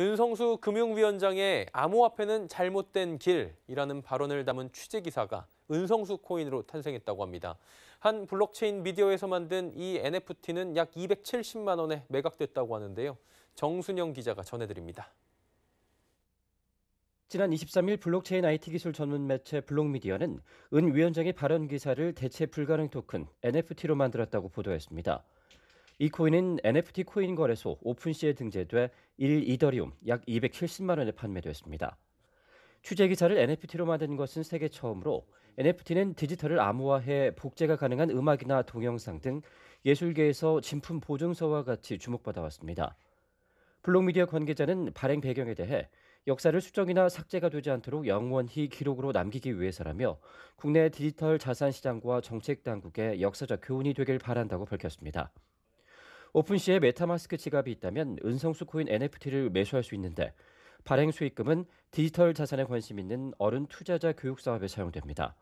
윤성수 금융위원장의 암호화폐는 잘못된 길이라는 발언을 담은 취재기사가 은성수 코인으로 탄생했다고 합니다. 한 블록체인 미디어에서 만든 이 NFT는 약 270만 원에 매각됐다고 하는데요. 정순영 기자가 전해드립니다. 지난 23일 블록체인 IT 기술 전문 매체 블록미디어는 은 위원장의 발언 기사를 대체 불가능 토큰 NFT로 만들었다고 보도했습니다. 이 코인은 NFT 코인 거래소 오픈시에 등재돼 1 이더리움 약 270만 원에 판매되었습니다. 취재 기사를 NFT로 만든 것은 세계 처음으로 NFT는 디지털을 암호화해 복제가 가능한 음악이나 동영상 등 예술계에서 진품 보증서와 같이 주목받아 왔습니다. 블록미디어 관계자는 발행 배경에 대해 역사를 수정이나 삭제가 되지 않도록 영원히 기록으로 남기기 위해서라며 국내 디지털 자산 시장과 정책 당국의 역사적 교훈이 되길 바란다고 밝혔습니다. 오픈시에 메타마스크 지갑이 있다면 은성수 코인 NFT를 매수할 수 있는데 발행 수익금은 디지털 자산에 관심 있는 어른 투자자 교육 사업에 사용됩니다.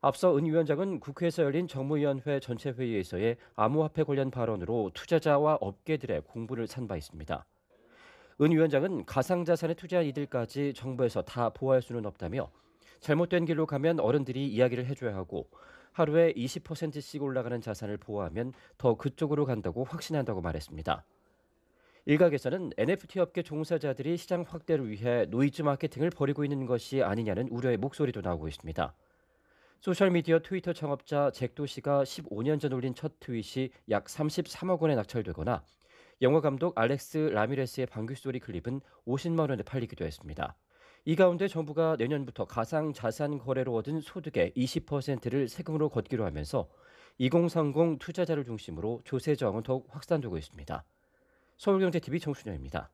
앞서 은 위원장은 국회에서 열린 정무위원회 전체 회의에서의 암호화폐 관련 발언으로 투자자와 업계들의 공분을 산 바 있습니다. 은 위원장은 가상자산에 투자한 이들까지 정부에서 다 보호할 수는 없다며 잘못된 길로 가면 어른들이 이야기를 해줘야 하고 하루에 20%씩 올라가는 자산을 보호하면 더 그쪽으로 간다고 확신한다고 말했습니다. 일각에서는 NFT 업계 종사자들이 시장 확대를 위해 노이즈 마케팅을 벌이고 있는 것이 아니냐는 우려의 목소리도 나오고 있습니다. 소셜미디어 트위터 창업자 잭도 씨가 15년 전 올린 첫 트윗이 약 33억 원에 낙찰되거나 영화 감독 알렉스 라미레스의 방귀 소리 클립은 50만 원에 팔리기도 했습니다. 이 가운데 정부가 내년부터 가상 자산 거래로 얻은 소득의 20%를 세금으로 걷기로 하면서 2030 투자자를 중심으로 조세 저항은 더욱 확산되고 있습니다. 서울경제TV 정순영입니다.